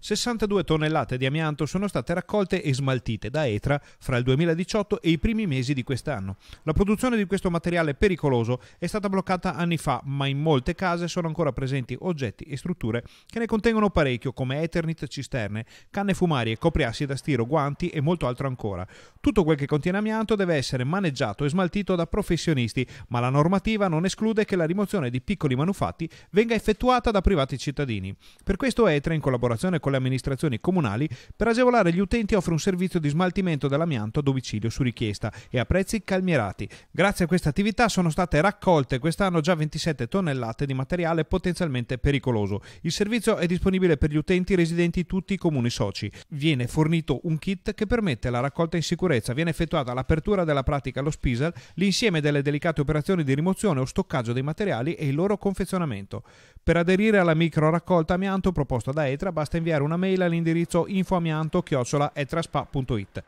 62 tonnellate di amianto sono state raccolte e smaltite da ETRA fra il 2018 e i primi mesi di quest'anno. La produzione di questo materiale pericoloso è stata bloccata anni fa, ma in molte case sono ancora presenti oggetti e strutture che ne contengono parecchio, come eternit, cisterne, canne fumarie, copriassi da stiro, guanti e molto altro ancora. Tutto quel che contiene amianto deve essere maneggiato e smaltito da professionisti, ma la normativa non esclude che la rimozione di piccoli manufatti venga effettuata da privati cittadini. Per questo ETRA, in collaborazione con con le amministrazioni comunali per agevolare gli utenti offre un servizio di smaltimento dell'amianto a domicilio su richiesta e a prezzi calmierati. Grazie a questa attività sono state raccolte quest'anno già 27 tonnellate di materiale potenzialmente pericoloso. Il servizio è disponibile per gli utenti residenti in tutti i comuni soci. Viene fornito un kit che permette la raccolta in sicurezza. Viene effettuata l'apertura della pratica allo spisal, l'insieme delle delicate operazioni di rimozione o stoccaggio dei materiali e il loro confezionamento. Per aderire alla micro raccolta amianto proposta da ETRA basta inviare inviare una mail all'indirizzo infoamianto-etraspa.it.